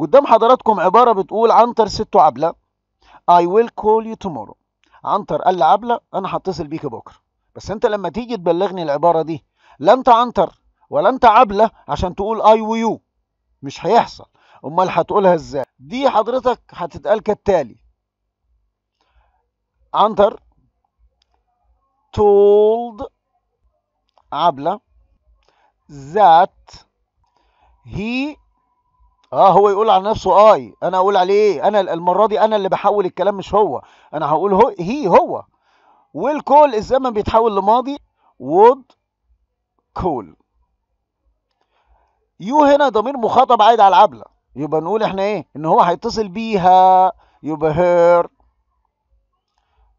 قدام حضراتكم عبارة بتقول عنتر ستو عبلة I will call you tomorrow عنتر قال لعبلة أنا هتصل بيك بكرة بس أنت لما تيجي تبلغني العبارة دي لا أنت عنتر ولا أنت عبلة عشان تقول I will you مش هيحصل أمال هتقولها إزاي دي حضرتك هتتقال كالتالي عنتر told عبلة that he اه هو يقول عن نفسه اي آه، انا اقول عليه انا المره دي انا اللي بحول الكلام مش هو انا هقول هو هي هو والكول الزمن بيتحول لماضي وود كول يو هنا ضمير مخاطب عايد على العبله يبقى نقول احنا ايه ان هو هيتصل بيها يبقى هير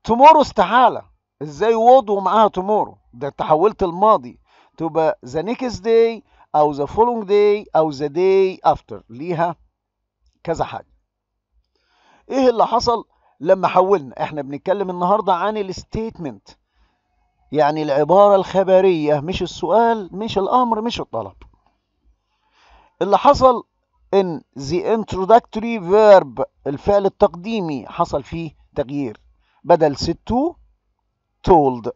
تومورو استحاله ازاي وود ومعاها تومورو ده تحولت الماضي تبقى ذا نيكست داي أو the following day أو the day after ليها كذا حاجة إيه اللي حصل لما حولنا إحنا بنتكلم النهاردة عن الستيتمنت يعني العبارة الخبرية مش السؤال مش الأمر مش الطلب اللي حصل إن the introductory verb الفعل التقديمي حصل فيه تغيير بدل to told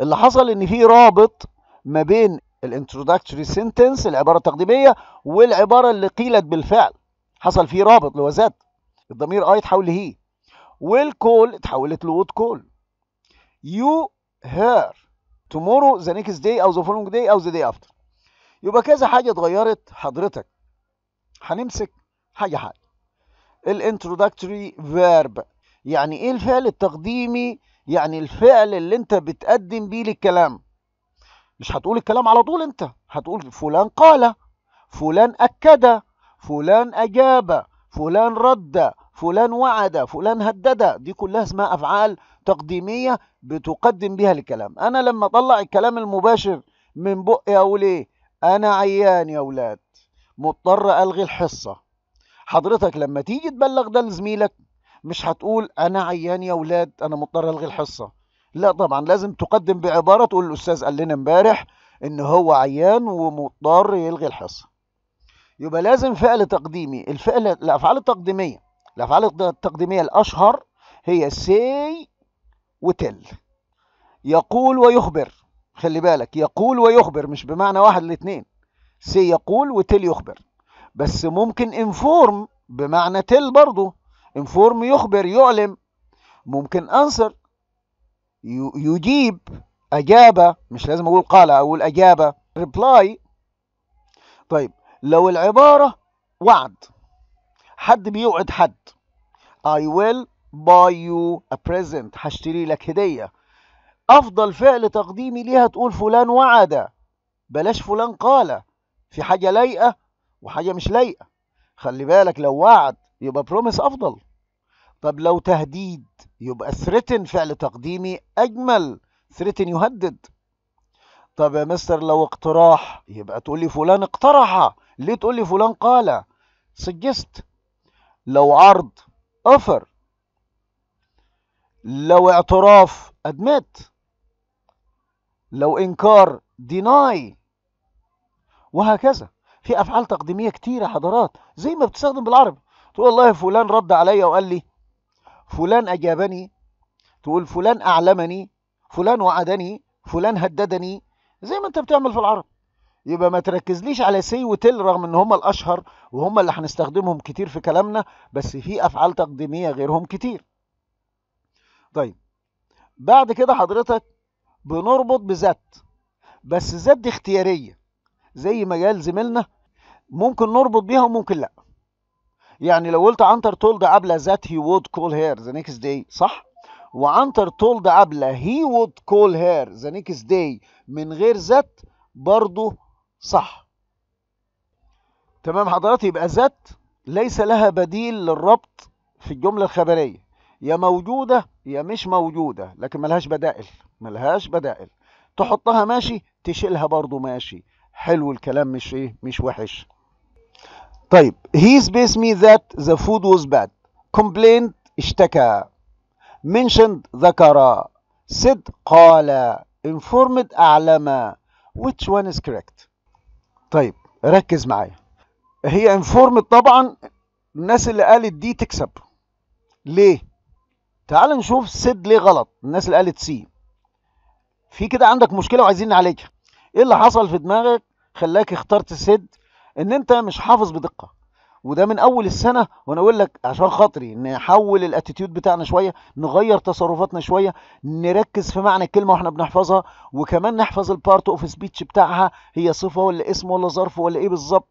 اللي حصل إن في رابط ما بين الانترودكتوري سنتنس العباره التقديميه والعباره اللي قيلت بالفعل حصل فيه رابط لوزاد الضمير اي اتحول لهي والكول اتحولت لوود كول يو هير تومورو ذا نيكست داي او ذا فولوينج داي او ذا داي افتر يبقى كذا حاجه اتغيرت حضرتك هنمسك حاجه حاجه الانترودكتوري فيرب يعني ايه الفعل التقديمي يعني الفعل اللي انت بتقدم بيه للكلام مش هتقول الكلام على طول انت هتقول فلان قال فلان اكد فلان اجاب فلان رد فلان وعد فلان هدد دي كلها اسمها افعال تقديميه بتقدم بها الكلام انا لما اطلع الكلام المباشر من بقي اقول ايه انا عيان يا اولاد مضطر الغي الحصه حضرتك لما تيجي تبلغ ده لزميلك مش هتقول انا عيان يا اولاد انا مضطر الغي الحصه لا طبعا لازم تقدم بعبارة تقول الأستاذ قال لنا امبارح إن هو عيان ومضطر يلغي الحصة يبقى لازم فعل تقديمي الفعل الأفعال التقديمية الأفعال التقديمية الأشهر هي سي وتل يقول ويخبر خلي بالك يقول ويخبر مش بمعنى واحد الاثنين سي يقول وتل يخبر بس ممكن انفورم بمعنى تل برضه انفورم يخبر يعلم ممكن انسر يجيب أجاب مش لازم أقول قال أقول أجابة ريبلاي طيب لو العبارة وعد حد بيوعد حد I will buy you a present هشتري لك هدية أفضل فعل تقديمي ليها تقول فلان وعد بلاش فلان قال في حاجة لايقة وحاجة مش لايقة خلي بالك لو وعد يبقى بروميس أفضل طب لو تهديد يبقى ثريتن فعل تقديمي أجمل ثريتن يهدد طب يا مستر لو اقتراح يبقى تقول لي فلان اقترح ليه تقول لي فلان قال سجست لو عرض اوفر لو اعتراف ادمت لو انكار ديناي وهكذا في افعال تقديميه كتيره حضرات زي ما بتستخدم بالعربي تقول والله فلان رد عليا وقال لي فلان أجابني تقول فلان أعلمني فلان وعدني فلان هددني زي ما أنت بتعمل في العرب يبقى ما تركزليش على سي وتل رغم ان هم الاشهر وهم اللي هنستخدمهم كتير في كلامنا بس في افعال تقديميه غيرهم كتير طيب بعد كده حضرتك بنربط بذات بس ذات دي اختياريه زي ما قال زميلنا ممكن نربط بيها وممكن لا يعني لو قلت عنتر تولد قبل ذات هي وود كول هير ذا نيكست داي صح وعنتر تولد قبل هي وود كول هير ذا نيكست داي من غير ذات برضه صح تمام حضراتي يبقى ذات ليس لها بديل للربط في الجملة الخبرية يا موجودة يا مش موجودة لكن ملهاش بدائل ملهاش بدائل تحطها ماشي تشيلها برضو ماشي حلو الكلام مش ايه مش وحش طيب he سبيس me that the food was bad complained اشتكى mentioned ذكر said قال informed أعلم which one is correct طيب ركز معايا هي informed طبعا الناس اللي قالت دي تكسب ليه تعال نشوف سيد ليه غلط الناس اللي قالت سي في كده عندك مشكله وعايزين نعالجها ايه اللي حصل في دماغك خلاك اخترت سيد ان انت مش حافظ بدقه وده من اول السنه وانا اقول لك عشان خاطري نحول الاتيتيود بتاعنا شويه نغير تصرفاتنا شويه نركز في معنى الكلمه واحنا بنحفظها وكمان نحفظ البارت اوف سبيتش بتاعها هي صفه ولا اسم ولا ظرف ولا ايه بالظبط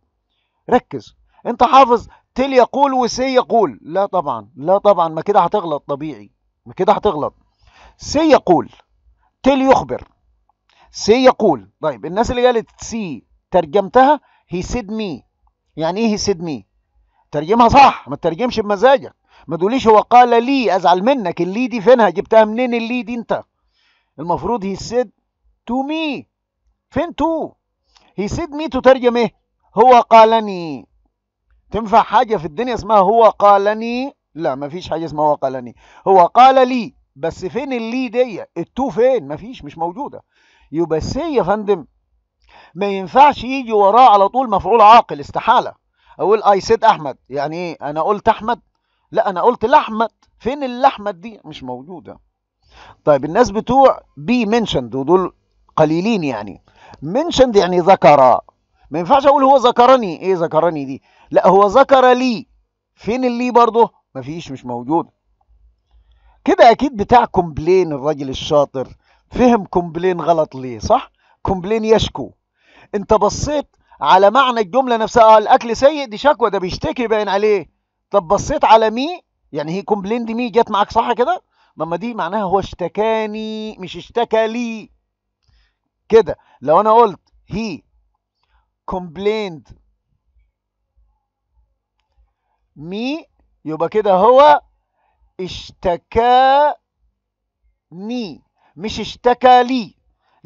ركز انت حافظ تل يقول وسي يقول لا طبعا لا طبعا ما كده هتغلط طبيعي ما كده هتغلط سي يقول تل يخبر سي يقول طيب الناس اللي قالت سي ترجمتها هي سيد مي يعني ايه هي سيد مي ترجمها صح ما تترجمش بمزاجك ما تقوليش هو قال لي ازعل منك اللي دي فينها جبتها منين اللي دي انت المفروض هي سيد تو مي فين تو هي سيد مي تترجم ايه هو قالني تنفع حاجه في الدنيا اسمها هو قالني لا مفيش حاجه اسمها هو قالني هو قال لي بس فين اللي دي التو فين مفيش مش موجوده يبقى سي يا فندم ما ينفعش يجي وراه على طول مفعول عاقل استحالة أقول أي آه سيد أحمد يعني إيه أنا قلت أحمد لا أنا قلت لأحمد فين اللحمد دي مش موجودة طيب الناس بتوع بي منشند ودول قليلين يعني منشند يعني ذكر ما ينفعش اقول هو ذكرني ايه ذكرني دي لا هو ذكر لي فين اللي برضه مفيش مش موجود كده اكيد بتاع كومبلين الراجل الشاطر فهم كومبلين غلط ليه صح كومبلين يشكو انت بصيت على معنى الجمله نفسها اه الاكل سيء دي شكوى ده بيشتكي باين عليه طب بصيت على مي يعني هي كومبلين دي مي جت معاك صح كده ماما دي معناها هو اشتكاني مش اشتكى لي كده لو انا قلت هي كومبليند مي يبقى كده هو اشتكاني مش اشتكى لي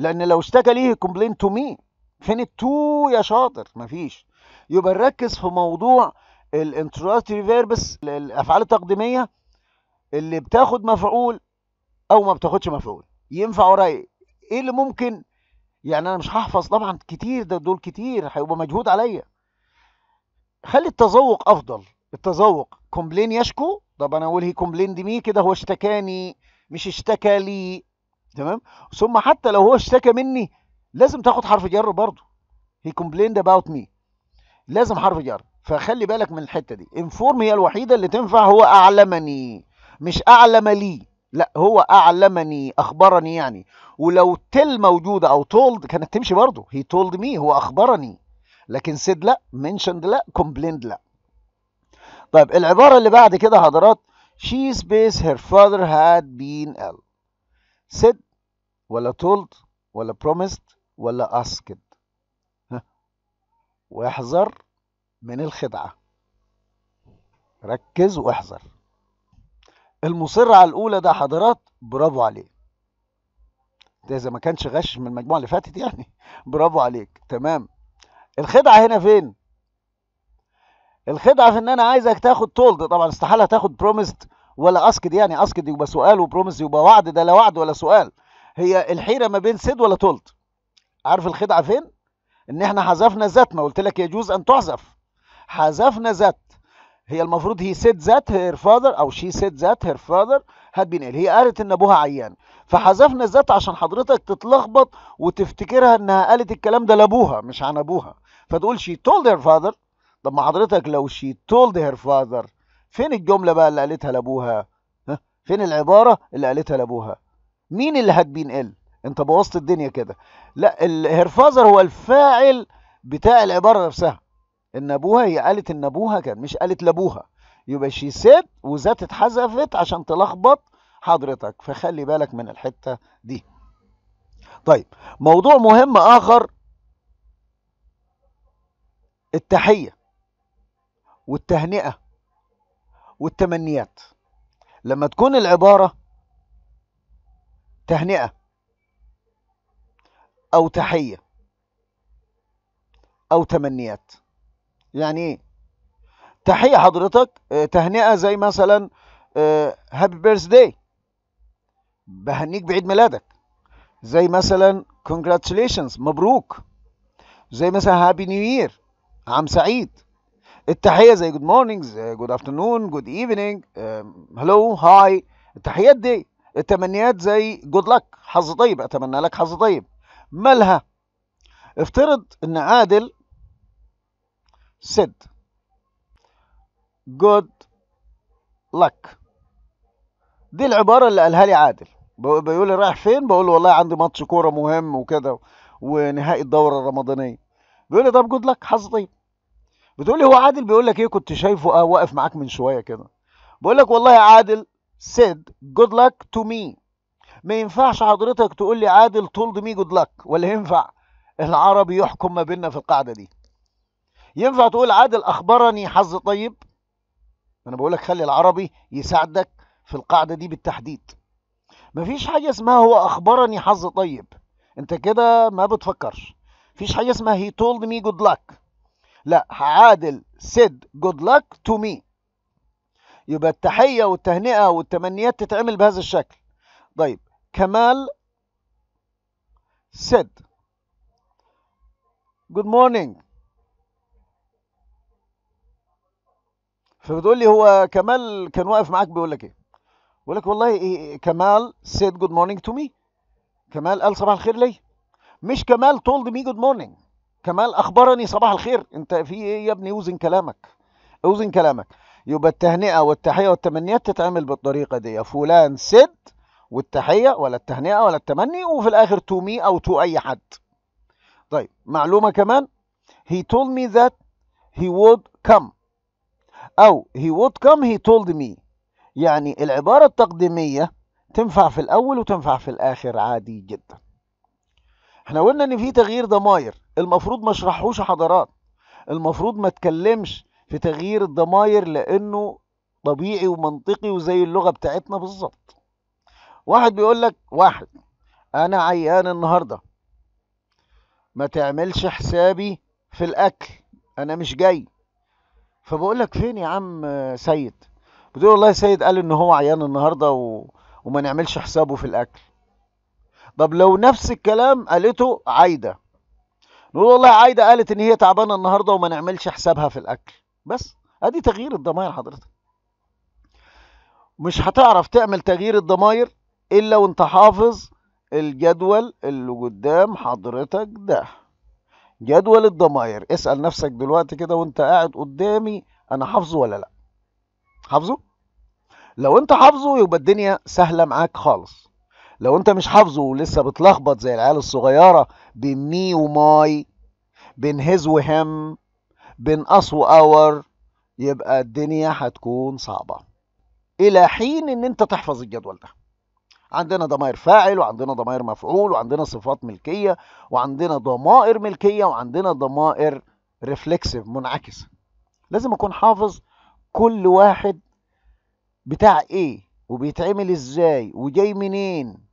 لان لو اشتكى ليه كومبلين تو مي فين التو يا شاطر مفيش يبقى نركز في موضوع الانتراتي فيربس الافعال التقديميه اللي بتاخد مفعول او ما بتاخدش مفعول ينفع ورايا ايه ايه اللي ممكن يعني انا مش هحفظ طبعا كتير ده دول كتير هيبقى مجهود عليا خلي التذوق افضل التذوق كومبلين يشكو طب انا اقول هي كومبلين دي مي كده هو اشتكاني مش اشتكى لي تمام ثم حتى لو هو اشتكى مني لازم تاخد حرف جر برضه هي كومبليند اباوت مي لازم حرف جر فخلي بالك من الحته دي انفورم هي الوحيده اللي تنفع هو اعلمني مش اعلم لي لا هو اعلمني اخبرني يعني ولو تل موجوده او تولد كانت تمشي برضه هي تولد مي هو اخبرني لكن سيد لا منشند لا كومبليند لا طيب العباره اللي بعد كده حضرات she space her father had been ill said ولا told ولا promised ولا asked واحذر من الخدعة ركز واحذر المصر على الأولى ده حضرات برافو عليه ده إذا ما كانش غش من المجموعة اللي فاتت يعني برافو عليك تمام الخدعة هنا فين؟ الخدعة في إن أنا عايزك تاخد تولد طبعا استحالة تاخد بروميسد ولا اسكت يعني اسكت يبقى سؤال وبروميس يبقى وعد ده لا وعد ولا سؤال هي الحيره ما بين سد ولا تلت عارف الخدعه فين ان احنا حذفنا ذات ما قلت لك يجوز ان تحذف حذفنا ذات هي المفروض هي سيد ذات هير فاذر او شي سيد ذات هير فاذر هات بنقل هي قالت ان ابوها عيان فحذفنا ذات عشان حضرتك تتلخبط وتفتكرها انها قالت الكلام ده لابوها مش عن ابوها فتقول شي تولد هير فاذر طب ما حضرتك لو شي تولد هير فاذر فين الجملة بقى اللي قالتها لأبوها ها؟ فين العبارة اللي قالتها لأبوها مين اللي هتبينقل انت بوظت الدنيا كده لا فاذر هو الفاعل بتاع العبارة نفسها ان ابوها هي قالت ان ابوها كان مش قالت لابوها يبقى شي سيد وذات اتحذفت عشان تلخبط حضرتك فخلي بالك من الحتة دي طيب موضوع مهم آخر التحية والتهنئة والتمنيات لما تكون العبارة تهنئة أو تحية أو تمنيات يعني إيه؟ تحية حضرتك آه، تهنئة زي مثلا هابي بيرث داي بهنيك بعيد ميلادك زي مثلا congratulations مبروك زي مثلا هابي نيو يير عام سعيد التحيه زي جود زي جود افترنون جود ايفنينج هلو هاي التحيات دي التمنيات زي جود لك حظ طيب اتمنى لك حظ طيب مالها افترض ان عادل سد جود لك دي العباره اللي قالها لي عادل بيقول لي رايح فين بقول له والله عندي ماتش كوره مهم وكده ونهائي الدوره الرمضانيه بيقول لي طب جود لك حظ طيب بتقول لي هو عادل بيقول لك ايه كنت شايفه اه واقف معاك من شويه كده بقول لك والله عادل said good luck to me ما ينفعش حضرتك تقول لي عادل told me good luck ولا ينفع العربي يحكم ما بيننا في القاعده دي ينفع تقول عادل اخبرني حظ طيب انا بقول لك خلي العربي يساعدك في القاعده دي بالتحديد مفيش حاجه اسمها هو اخبرني حظ طيب انت كده ما بتفكرش مفيش حاجه اسمها هي تولد مي جود لك لا هعادل سيد جود لك تو مي يبقى التحية والتهنئة والتمنيات تتعمل بهذا الشكل طيب كمال سيد جود مورنينج فبتقول لي هو كمال كان واقف معاك بيقول لك ايه بيقول لك والله إيه, إيه، كمال said good morning to me كمال قال صباح الخير ليا مش كمال تولد مي جود مورنينج كمال اخبرني صباح الخير انت في ايه يا ابني اوزن كلامك اوزن كلامك يبقى التهنئه والتحيه والتمنيات تتعمل بالطريقه دي فلان سد والتحيه ولا التهنئه ولا التمني وفي الاخر تو مي او تو اي حد طيب معلومه كمان he told me that he would come او he would come he told me يعني العباره التقديميه تنفع في الاول وتنفع في الاخر عادي جدا احنا قلنا ان في تغيير ضماير المفروض ما اشرحهوش حضرات المفروض ما اتكلمش في تغيير الضماير لانه طبيعي ومنطقي وزي اللغه بتاعتنا بالظبط واحد بيقول لك واحد انا عيان النهارده ما تعملش حسابي في الاكل انا مش جاي فبقول لك فين يا عم سيد بتقول والله سيد قال ان هو عيان النهارده و... وما نعملش حسابه في الاكل طب لو نفس الكلام قالته عايده نقول والله عايده قالت ان هي تعبانه النهارده وما نعملش حسابها في الاكل بس ادي تغيير الضماير حضرتك مش هتعرف تعمل تغيير الضماير الا وانت حافظ الجدول اللي قدام حضرتك ده جدول الضماير اسال نفسك دلوقتي كده وانت قاعد قدامي انا حافظه ولا لا حافظه لو انت حافظه يبقى الدنيا سهله معاك خالص لو انت مش حافظه ولسه بتلخبط زي العيال الصغيره بين مي وماي بين هيز وهم بين اس واور يبقى الدنيا هتكون صعبه الى حين ان انت تحفظ الجدول ده عندنا ضمائر فاعل وعندنا ضمائر مفعول وعندنا صفات ملكيه وعندنا ضمائر ملكيه وعندنا ضمائر ريفلكسيف منعكسه لازم اكون حافظ كل واحد بتاع ايه وبيتعمل ازاي وجاي منين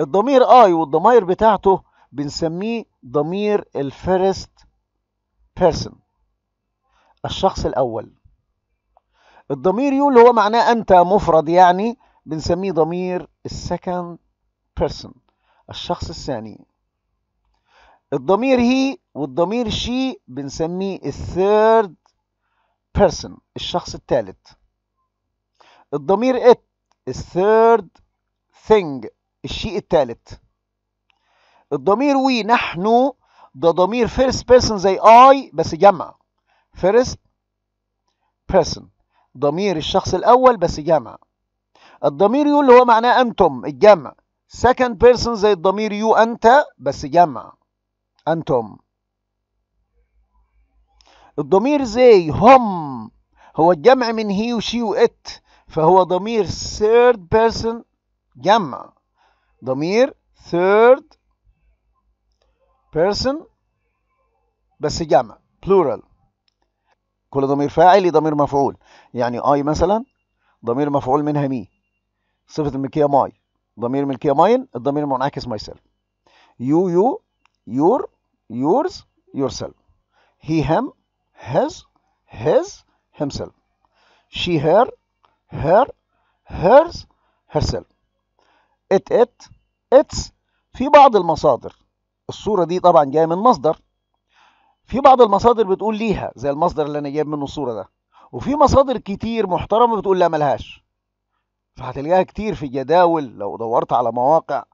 الضمير اي والضمائر بتاعته بنسميه ضمير الفيرست بيرسون الشخص الاول الضمير يو اللي هو معناه انت مفرد يعني بنسميه ضمير السكند بيرسون الشخص الثاني الضمير هي والضمير شي بنسميه الثيرد بيرسون الشخص الثالث الضمير ات الثيرد ثينج الشيء الثالث الضمير وي نحن ده ضمير فيرست بيرسون زي اي بس جمع فيرست بيرسون ضمير الشخص الاول بس جمع الضمير يو اللي هو معناه انتم الجمع second بيرسون زي الضمير يو انت بس جمع انتم الضمير زي هم هو الجمع من هي وشي وات فهو ضمير ثيرد بيرسون جمع ضمير third person بس جمع plural كل ضمير فاعل ضمير مفعول يعني اي مثلا ضمير مفعول منها مي صفة الملكية ماي ضمير ملكية ماين الضمير المنعكس ماي سيلف يو يو يور يورز يور سيلف هي هم his his himself she her her hers herself ات ات اتس في بعض المصادر الصورة دي طبعا جاية من مصدر في بعض المصادر بتقول ليها زي المصدر اللي انا جايب منه الصورة ده وفي مصادر كتير محترمة بتقول لا ملهاش فهتلقاها كتير في جداول لو دورت على مواقع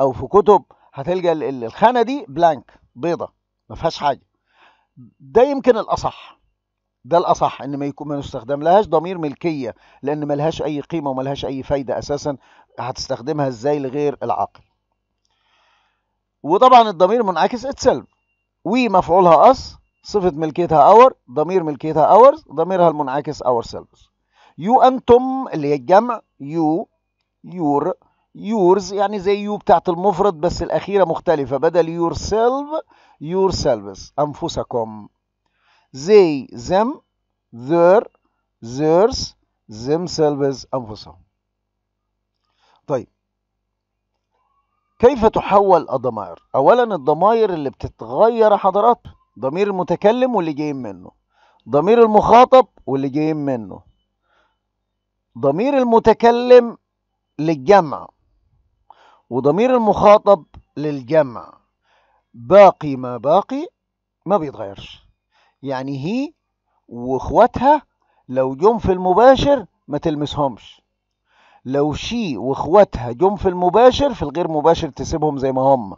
او في كتب هتلقى الخانة دي بلانك بيضة ما فيهاش حاجة ده يمكن الأصح ده الأصح إن ما يكون ما يستخدم لهاش ضمير ملكية لأن ما لهاش أي قيمة وما لهاش أي فايدة أساسا هتستخدمها ازاي لغير العاقل وطبعا الضمير منعكس اتسلب وي مفعولها اس صفة ملكيتها اور ضمير ملكيتها اورز ضميرها المنعكس اور سيلفز يو انتم اللي هي الجمع يو يور يورز يعني زي يو بتاعت المفرد بس الاخيره مختلفه بدل يور سيلف يور سيلفز انفسكم زي زم ذير ذيرز زم سيلفز انفسهم طيب كيف تحول الضمائر اولا الضمائر اللي بتتغير حضراتكم ضمير المتكلم واللي جايين منه ضمير المخاطب واللي جايين منه ضمير المتكلم للجمع وضمير المخاطب للجمع باقي ما باقي ما بيتغيرش يعني هي واخواتها لو جم في المباشر ما تلمسهمش لو شي واخواتها جم في المباشر في الغير مباشر تسيبهم زي ما هم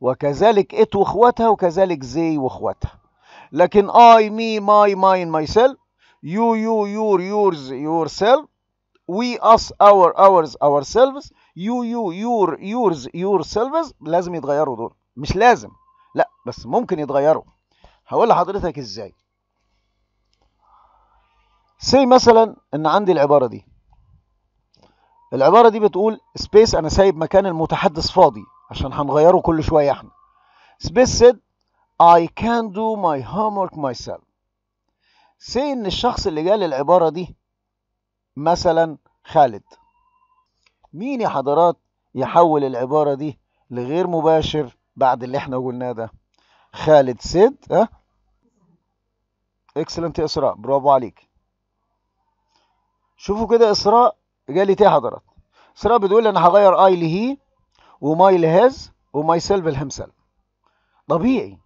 وكذلك ات واخواتها وكذلك زي واخواتها لكن اي مي ماي ماين ماي سيلف يو يو يور يورز يور سيلف وي اس اور اورز اور سيلفز يو يو يور يورز يور سيلفز لازم يتغيروا دول مش لازم لا بس ممكن يتغيروا هقول لحضرتك ازاي سي مثلا ان عندي العباره دي العبارة دي بتقول سبيس أنا سايب مكان المتحدث فاضي عشان هنغيره كل شوية احنا سبيس said I can do my homework myself سي إن الشخص اللي قال العبارة دي مثلا خالد مين يا حضرات يحول العبارة دي لغير مباشر بعد اللي احنا قلناه ده خالد سيد ها اكسلنت يا اسراء برافو عليك شوفوا كده اسراء جالت ايه يا حضرات سراب بتقول انا هغير اي لهي وماي لهاز وماي سيلف لهيم سيلف طبيعي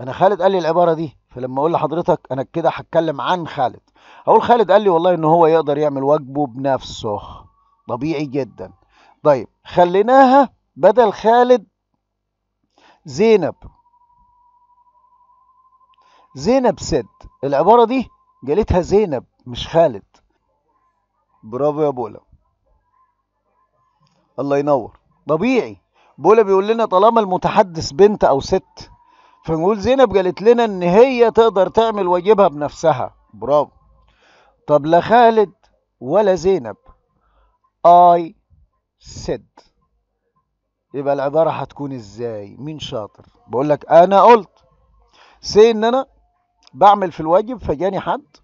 انا خالد قال لي العباره دي فلما اقول لحضرتك انا كده هتكلم عن خالد هقول خالد قال لي والله ان هو يقدر يعمل واجبه بنفسه طبيعي جدا طيب خليناها بدل خالد زينب زينب سد العباره دي قالتها زينب مش خالد برافو يا بولا الله ينور طبيعي بولا بيقول لنا طالما المتحدث بنت او ست فنقول زينب قالت لنا ان هي تقدر تعمل واجبها بنفسها برافو طب لا خالد ولا زينب اي سيد يبقى العبارة هتكون ازاي مين شاطر بقول لك انا قلت سي ان انا بعمل في الواجب فجاني حد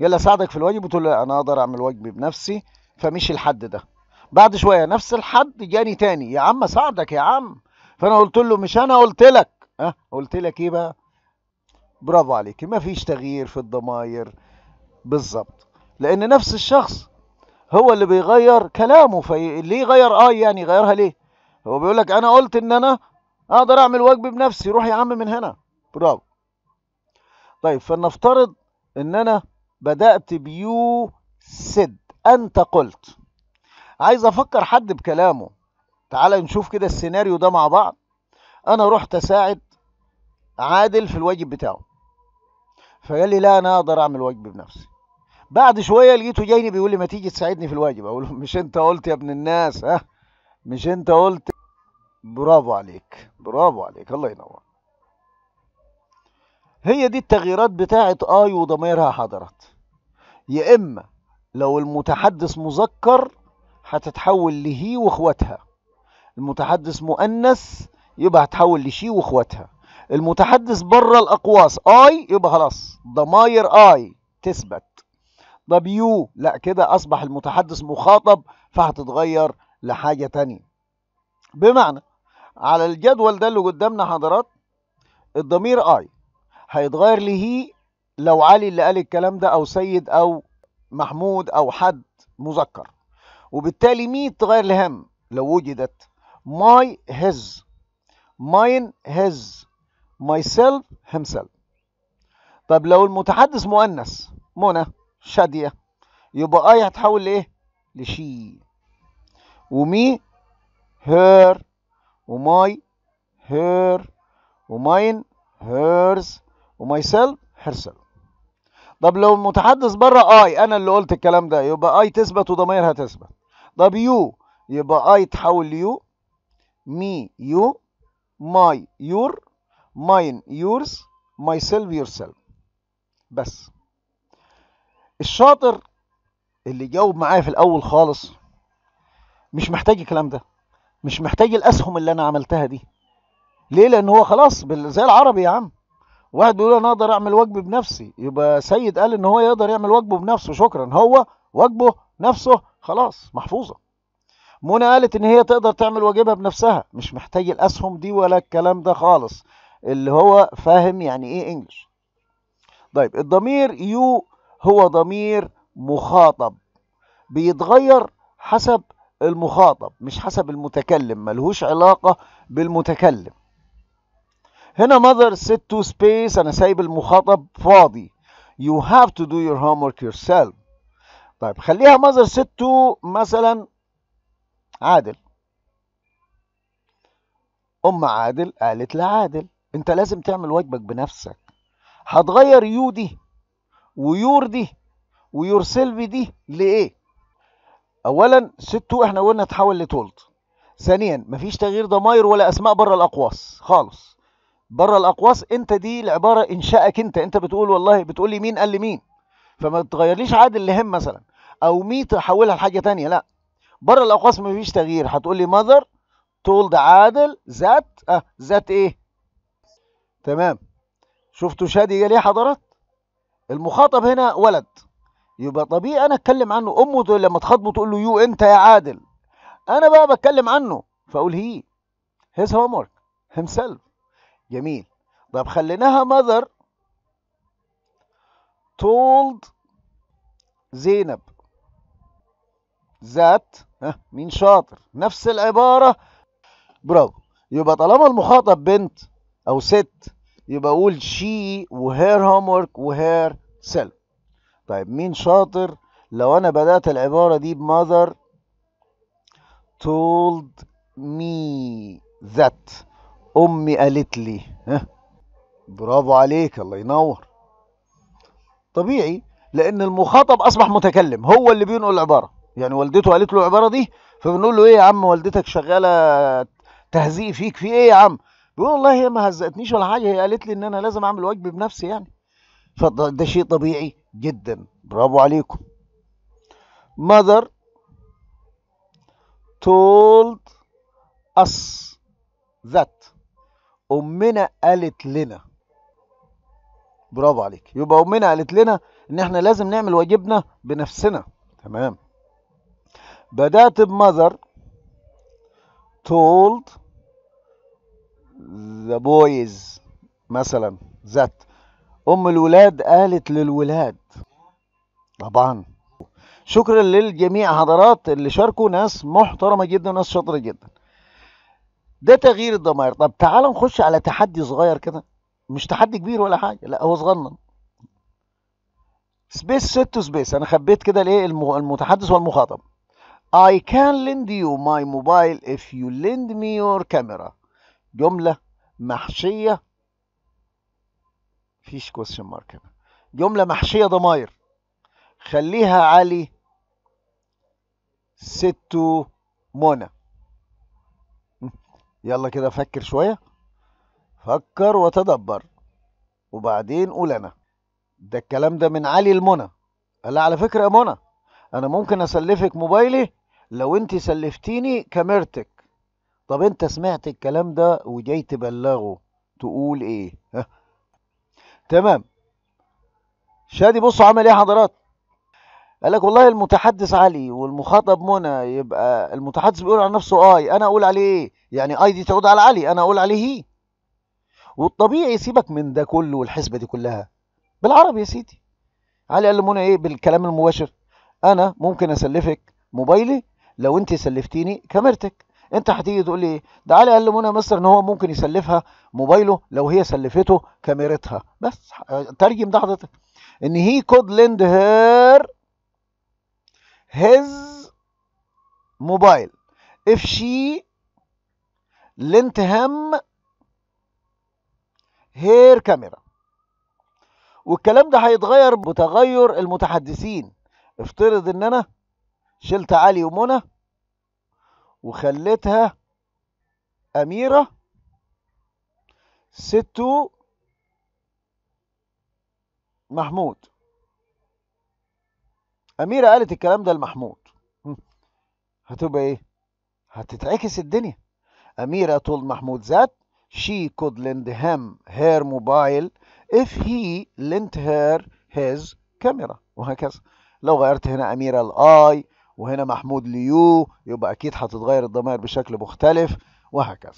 يلا ساعدك في الواجب وتقول له انا اقدر اعمل واجبي بنفسي فمشي الحد ده بعد شويه نفس الحد جاني تاني يا عم اساعدك يا عم فانا قلت له مش انا قلت لك اه قلت لك ايه بقى برافو عليك ما فيش تغيير في الضماير بالظبط لان نفس الشخص هو اللي بيغير كلامه في ليه غير اه يعني غيرها ليه هو بيقول لك انا قلت ان انا اقدر اعمل واجبي بنفسي روح يا عم من هنا برافو طيب فلنفترض ان انا بدات بيو سد انت قلت عايز افكر حد بكلامه تعال نشوف كده السيناريو ده مع بعض انا رحت اساعد عادل في الواجب بتاعه فقال لي لا انا اقدر اعمل واجب بنفسي بعد شويه لقيته جايني بيقول لي ما تيجي تساعدني في الواجب اقول له مش انت قلت يا ابن الناس ها مش انت قلت برافو عليك برافو عليك الله ينور هي دي التغييرات بتاعت اي وضميرها حضرت يا اما لو المتحدث مذكر هتتحول لهي واخواتها المتحدث مؤنث يبقى هتحول لشي واخواتها المتحدث بره الاقواس اي يبقى خلاص ضماير اي تثبت طب يو لا كده اصبح المتحدث مخاطب فهتتغير لحاجه تانية بمعنى على الجدول ده اللي قدامنا حضرات الضمير اي هيتغير لهي لو علي اللي قال الكلام ده او سيد او محمود او حد مذكر وبالتالي مي غير لهم لو وجدت ماي هز ماين هز ماي سيلف هم سيلف طب لو المتحدث مؤنث منى شاديه يبقى اي هتحول لايه لشي ومي هير وماي هير وماين هيرز وماي سيلف سيلف طب لو المتحدث بره اي انا اللي قلت الكلام ده يبقى اي تثبت وضميرها تثبت طب يو يبقى اي تحول ليو ماي يور ماين يورز ماي سيلف يور سيلف بس الشاطر اللي جاوب معايا في الاول خالص مش محتاج الكلام ده مش محتاج الاسهم اللي انا عملتها دي ليه لان هو خلاص زي العربي يا عم واحد بيقول انا اقدر اعمل وجبه بنفسي يبقى سيد قال ان هو يقدر يعمل وجبه بنفسه شكرا هو وجبه نفسه خلاص محفوظة منى قالت ان هي تقدر تعمل واجبها بنفسها مش محتاج الاسهم دي ولا الكلام ده خالص اللي هو فاهم يعني ايه انجلش طيب الضمير يو هو ضمير مخاطب بيتغير حسب المخاطب مش حسب المتكلم ملهوش علاقة بالمتكلم هنا mother said to space أنا سايب المخاطب فاضي you have to do your homework yourself طيب خليها مظهر 6 مثلا عادل أم عادل قالت لعادل أنت لازم تعمل واجبك بنفسك هتغير يو دي ويور دي ويور سيلفي دي لإيه؟ أولا 6 إحنا قلنا تحول لتولد ثانيا مفيش تغيير ضماير ولا أسماء بره الأقواس خالص بره الأقواس أنت دي العبارة إنشائك أنت أنت بتقول والله بتقول لي مين قال لي مين فما تغيرليش عادل لهم مثلا او مي تحولها لحاجه تانية لا بره ما مفيش تغيير هتقول لي ماذر تولد عادل ذات اه ذات ايه تمام شفتوا شادي ليه حضرت المخاطب هنا ولد يبقى طبيعي انا اتكلم عنه امه لما تخاطبه تقول له يو انت يا عادل انا بقى بتكلم عنه فاقول هي هيز هومورك himself جميل طب خليناها ماذر تولد زينب ذات مين شاطر نفس العبارة برافو يبقى طالما المخاطب بنت أو ست يبقى أقول شي وهير هومورك وهير سيل طيب مين شاطر لو أنا بدأت العبارة دي بماذر told me that أمي قالت لي ها برافو عليك الله ينور طبيعي لأن المخاطب أصبح متكلم هو اللي بينقل العبارة يعني والدته قالت له العباره دي فبنقول له ايه يا عم والدتك شغاله تهزيء فيك في ايه يا عم بيقول والله هي ما هزقتنيش ولا حاجه هي قالت لي ان انا لازم اعمل واجبي بنفسي يعني فده شيء طبيعي جدا برافو عليكم mother told us that امنا قالت لنا برافو عليك يبقى امنا قالت لنا ان احنا لازم نعمل واجبنا بنفسنا تمام بدأت بماذر told the boys مثلا ذات أم الولاد قالت للولاد طبعا شكرا للجميع حضرات اللي شاركوا ناس محترمة جدا وناس شاطرة جدا ده تغيير الضمائر طب تعالوا نخش على تحدي صغير كده مش تحدي كبير ولا حاجة لا هو صغنن سبيس ست سبيس انا خبيت كده الايه المتحدث والمخاطب I can lend you my mobile if you lend me your camera جملة محشية فيش question mark هنا جملة محشية ضماير خليها علي ستو منى يلا كده فكر شوية فكر وتدبر وبعدين قول أنا ده الكلام ده من علي لمنى قال على فكرة يا منى أنا ممكن أسلفك موبايلي لو انت سلفتيني كاميرتك طب انت سمعت الكلام ده وجاي تبلغه تقول ايه ها تمام شادي بصوا عمل ايه حضرات قال لك والله المتحدث علي والمخاطب منى يبقى المتحدث بيقول عن نفسه اي انا اقول عليه ايه يعني اي دي تعود على علي انا اقول عليه هي والطبيعي يسيبك من ده كله والحسبه دي كلها بالعربي يا سيدي علي قال لمنى ايه بالكلام المباشر انا ممكن اسلفك موبايلي لو انت سلفتيني كاميرتك انت هتيجي تقول لي ايه ده علي قال لمنى مصر ان هو ممكن يسلفها موبايله لو هي سلفته كاميرتها بس ترجم ده حضرتك ان هي كود لند هير هيز موبايل اف شي لنت هم هير كاميرا والكلام ده هيتغير بتغير المتحدثين افترض ان انا شلت علي ومنى وخلتها أميرة ستو محمود أميرة قالت الكلام ده لمحمود هتبقى إيه؟ هتتعكس الدنيا أميرة told محمود that she could lend him her mobile if he lent her his camera وهكذا لو غيرت هنا أميرة الآي وهنا محمود ليو يبقى اكيد هتتغير الضمائر بشكل مختلف وهكذا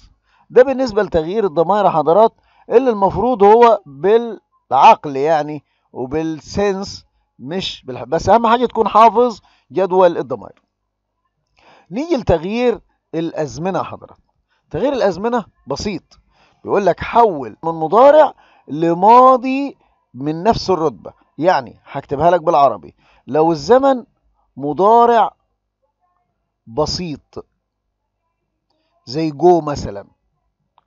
ده بالنسبه لتغيير الضمائر يا حضرات اللي المفروض هو بالعقل يعني وبالسنس مش بالح... بس اهم حاجه تكون حافظ جدول الضمائر نيجي لتغيير الازمنه حضرات تغيير الازمنه بسيط بيقول لك حول من مضارع لماضي من نفس الرتبه يعني هكتبها لك بالعربي لو الزمن مضارع بسيط زي جو مثلا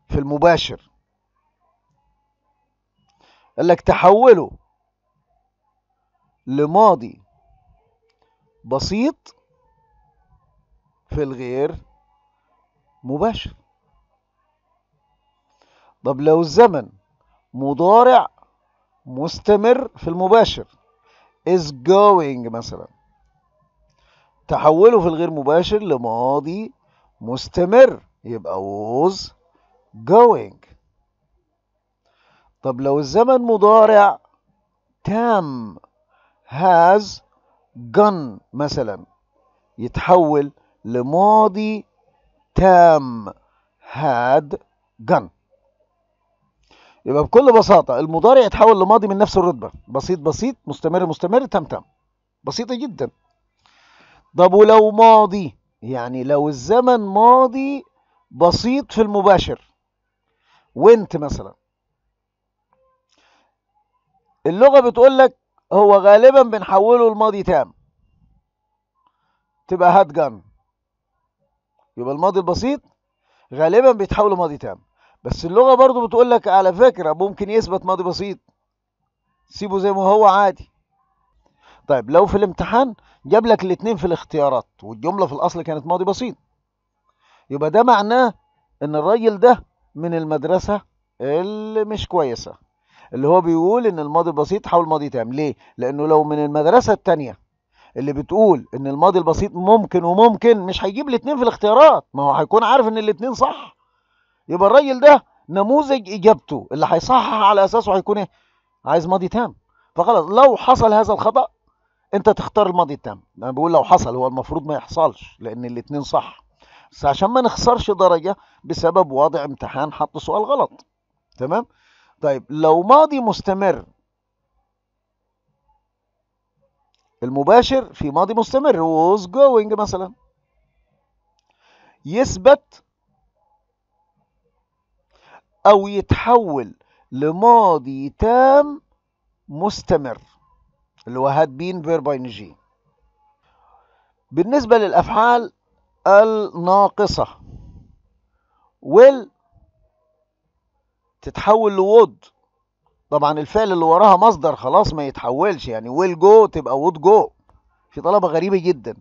في المباشر قال لك تحوله لماضي بسيط في الغير مباشر طب لو الزمن مضارع مستمر في المباشر is going مثلا تحوله في الغير مباشر لماضي مستمر يبقى was going طب لو الزمن مضارع تام has gone مثلا يتحول لماضي تام had gone يبقى بكل بساطة المضارع يتحول لماضي من نفس الرتبة بسيط بسيط مستمر مستمر تام تام بسيطة جدا طب ولو ماضي يعني لو الزمن ماضي بسيط في المباشر وانت مثلا اللغة بتقول لك هو غالبا بنحوله لماضي تام تبقى هات جن يبقى الماضي البسيط غالبا بيتحول لماضي تام بس اللغة برضو بتقول لك على فكرة ممكن يثبت ماضي بسيط سيبه زي ما هو عادي طيب لو في الامتحان جاب لك الاثنين في الاختيارات والجملة في الأصل كانت ماضي بسيط يبقى ده معناه إن الراجل ده من المدرسة اللي مش كويسة اللي هو بيقول إن الماضي البسيط حول ماضي تام ليه؟ لأنه لو من المدرسة الثانيه اللي بتقول إن الماضي البسيط ممكن وممكن مش هيجيب الاثنين في الاختيارات ما هو هيكون عارف إن الاثنين صح يبقى الراجل ده نموذج إجابته اللي هيصحح على أساسه هيكون إيه؟ عايز ماضي تام فخلاص لو حصل هذا الخطأ انت تختار الماضي التام انا بقول لو حصل هو المفروض ما يحصلش لان الاتنين صح بس عشان ما نخسرش درجة بسبب وضع امتحان حط سؤال غلط تمام طيب لو ماضي مستمر المباشر في ماضي مستمر was going مثلا يثبت او يتحول لماضي تام مستمر اللي هو هاد بين فيرب جي بالنسبة للأفعال الناقصة will تتحول لود طبعا الفعل اللي وراها مصدر خلاص ما يتحولش يعني will go تبقى would go في طلبة غريبة جدا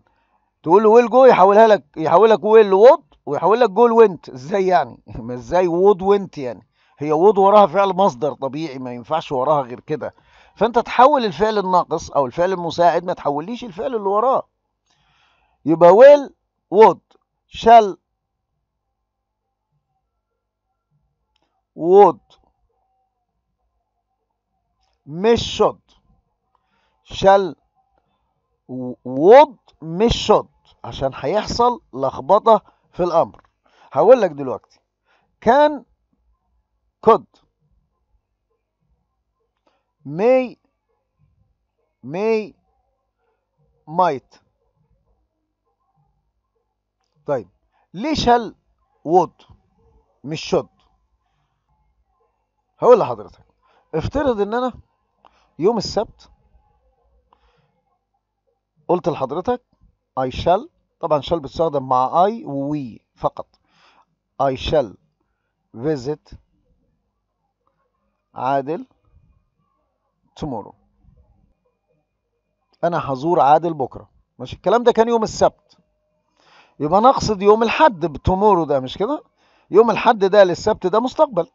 تقول له will go يحولها لك يحولك will would ويحول لك جول وينت ازاي يعني ما ازاي وود وينت يعني هي وود وراها فعل مصدر طبيعي ما ينفعش وراها غير كده فانت تحول الفعل الناقص او الفعل المساعد ما تحوليش الفعل اللي وراه يبقى ويل وود شال وود مش شد شال وود مش شد عشان هيحصل لخبطة في الأمر هقول لك دلوقتي كان كود may may might طيب ليش هل would مش should هقول لحضرتك افترض ان انا يوم السبت قلت لحضرتك I shall طبعا shall بتستخدم مع I و we فقط I shall visit عادل tomorrow انا هزور عادل بكره ماشي الكلام ده كان يوم السبت يبقى نقصد يوم الحد بتومورو ده مش كده يوم الحد ده للسبت ده مستقبل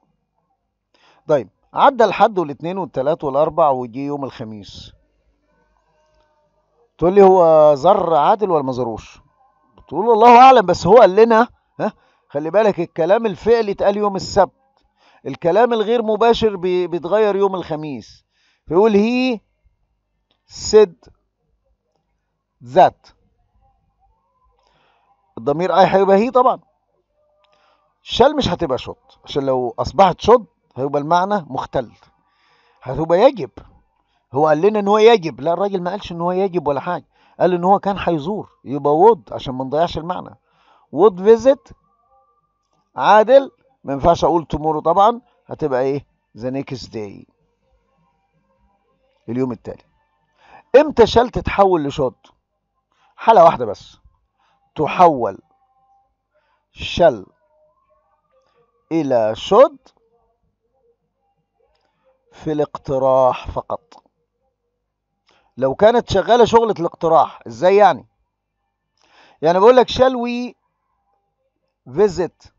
طيب عدى الحد والاثنين والثلاث والاربع وجي يوم الخميس تقول لي هو زر عادل ولا ما زروش بتقول الله اعلم بس هو قال لنا ها خلي بالك الكلام الفعلي اتقال يوم السبت الكلام الغير مباشر بيتغير يوم الخميس فيقول هي سيد ذات الضمير اي هيبقى هي طبعا شال مش هتبقى شد عشان لو اصبحت شد هيبقى المعنى مختل هتبقى يجب هو قال لنا ان هو يجب لا الراجل ما قالش ان هو يجب ولا حاجه قال ان هو كان هيزور يبقى وود عشان ما نضيعش المعنى وود فيزيت عادل ما ينفعش اقول تمورو طبعا هتبقى ايه ذا نيكست داي اليوم التالي امتى شال تتحول لشوت حالة واحدة بس تحول شل إلى شد في الاقتراح فقط لو كانت شغالة شغلة الاقتراح ازاي يعني يعني بقول لك shall we visit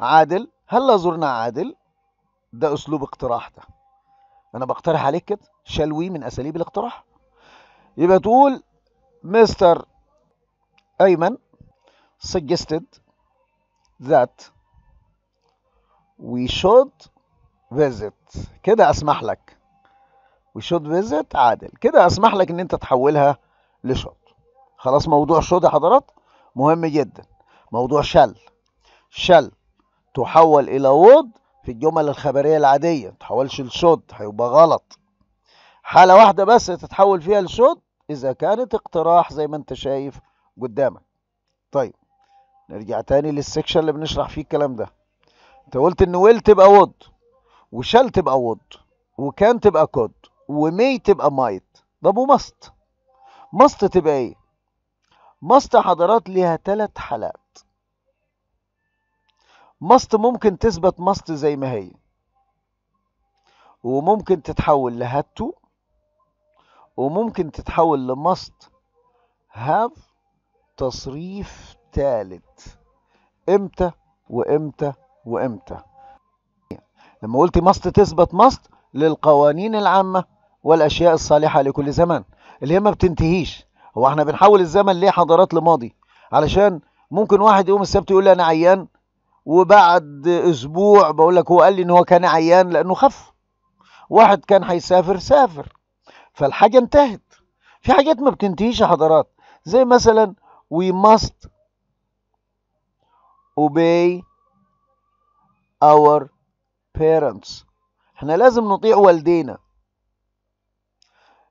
عادل هل زرنا عادل ده اسلوب اقتراح ده انا بقترح عليك كده شلوي من اساليب الاقتراح يبقى تقول مستر ايمن suggested that we should visit كده اسمح لك we should visit عادل كده اسمح لك ان انت تحولها لشوت خلاص موضوع شوت يا حضرات مهم جدا موضوع شل شل تحول الى وود في الجمل الخبرية العادية تحولش لشود هيبقى غلط حالة واحدة بس تتحول فيها لشود إذا كانت اقتراح زي ما أنت شايف قدامك طيب نرجع تاني للسكشن اللي بنشرح فيه الكلام ده أنت قلت إن ويل تبقى وود وشال تبقى وود وكان تبقى كود ومي تبقى مايت طب ومست مست تبقى إيه؟ مست حضرات ليها تلات حالات ماست ممكن تثبت ماست زي ما هي وممكن تتحول لهاد تو وممكن تتحول لماست هاف تصريف تالت امتى وامتى وامتى لما قلت ماست تثبت ماست للقوانين العامة والأشياء الصالحة لكل زمان اللي هي ما بتنتهيش هو احنا بنحول الزمن ليه حضارات لماضي علشان ممكن واحد يقوم السبت يقول لي أنا عيان وبعد اسبوع بقول لك هو قال لي ان هو كان عيان لانه خف واحد كان هيسافر سافر فالحاجه انتهت في حاجات ما بتنتهيش يا حضرات زي مثلا we must obey our parents احنا لازم نطيع والدينا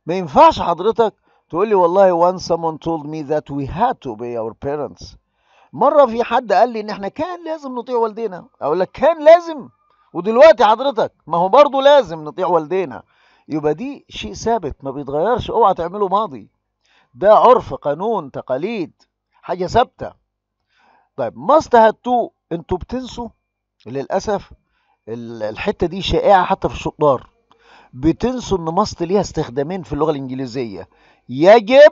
ما ينفعش حضرتك تقول لي والله once someone told me that we had to obey our parents مره في حد قال لي ان احنا كان لازم نطيع والدينا اقول لك كان لازم ودلوقتي حضرتك ما هو برضه لازم نطيع والدينا يبقى دي شيء ثابت ما بيتغيرش اوعى تعمله ماضي ده عرف قانون تقاليد حاجه ثابته طيب ماست هتو انتوا بتنسوا للاسف الحته دي شائعه حتى في الشطار بتنسوا ان ماست ليها استخدامين في اللغه الانجليزيه يجب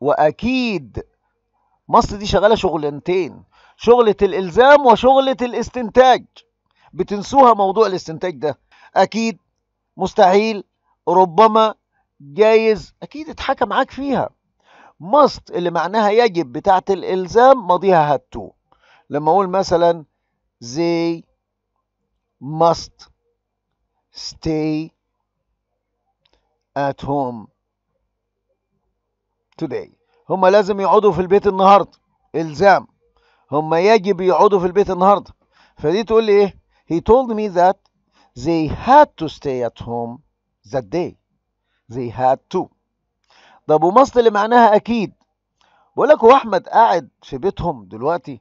واكيد مصر دي شغاله شغلانتين شغله الالزام وشغله الاستنتاج بتنسوها موضوع الاستنتاج ده اكيد مستحيل ربما جايز اكيد اتحكى معاك فيها مصد اللي معناها يجب بتاعه الالزام ماضيها هاتو لما اقول مثلا they must stay at home today هم لازم يقعدوا في البيت النهارده الزام هم يجب يقعدوا في البيت النهارده فدي تقول لي ايه he told me that they had to stay at home that day they had to طب ومصل اللي معناها اكيد بقول لك هو احمد قاعد في بيتهم دلوقتي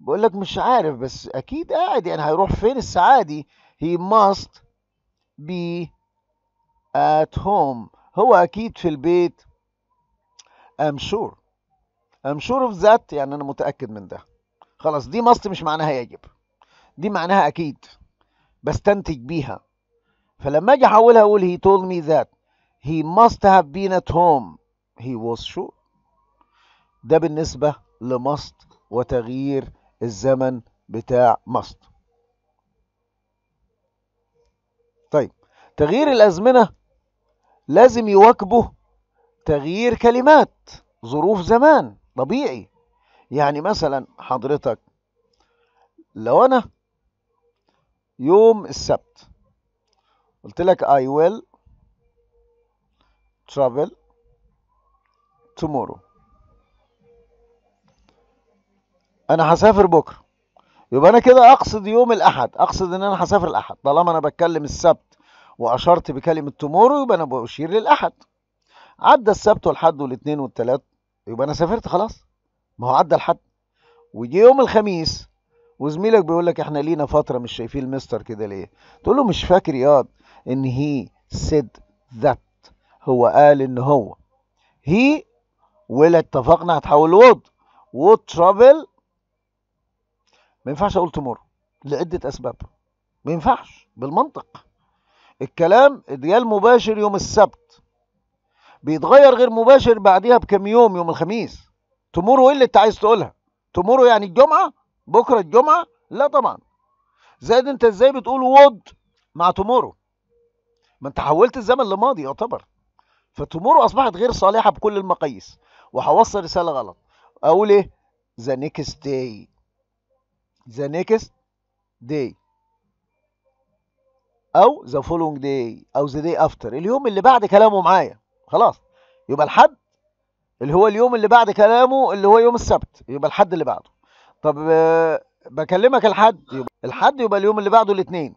بقول لك مش عارف بس اكيد قاعد يعني هيروح فين الساعه دي he must be at home هو اكيد في البيت I'm sure I'm sure of that يعني أنا متأكد من ده خلاص دي مصر مش معناها يجب دي معناها أكيد بستنتج بيها فلما أجي أحولها أقول he told me that he must have been at home he was sure ده بالنسبة لمصر وتغيير الزمن بتاع مصر طيب تغيير الأزمنة لازم يواكبه تغيير كلمات ظروف زمان طبيعي يعني مثلا حضرتك لو انا يوم السبت قلت لك I will travel tomorrow انا هسافر بكره يبقى انا كده اقصد يوم الاحد اقصد ان انا هسافر الاحد طالما انا بتكلم السبت واشرت بكلمه tomorrow يبقى انا بشير للاحد عدى السبت والحد والاثنين والثلاث يبقى انا سافرت خلاص ما هو عدى الحد ويجي يوم الخميس وزميلك بيقول لك احنا لينا فتره مش شايفين المستر كده ليه تقول له مش فاكر ياض ان هي سيد ذات هو قال ان هو هي ولا اتفقنا هتحول وود وود ترافل ما ينفعش اقول تمر لعده اسباب ما ينفعش بالمنطق الكلام ديال مباشر يوم السبت بيتغير غير مباشر بعديها بكم يوم يوم الخميس تمورو ايه اللي انت عايز تقولها تمورو يعني الجمعه بكره الجمعه لا طبعا زائد انت ازاي بتقول وود مع تمورو ما انت حولت الزمن لماضي يعتبر فتمورو اصبحت غير صالحه بكل المقاييس وهوصل رساله غلط اقول ايه ذا نيكست داي ذا نيكست داي او ذا فولونج داي او ذا داي افتر اليوم اللي بعد كلامه معايا خلاص يبقى الحد اللي هو اليوم اللي بعد كلامه اللي هو يوم السبت يبقى الحد اللي بعده طب آه، بكلمك الحد يبقى الحد يبقى اليوم اللي بعده الاثنين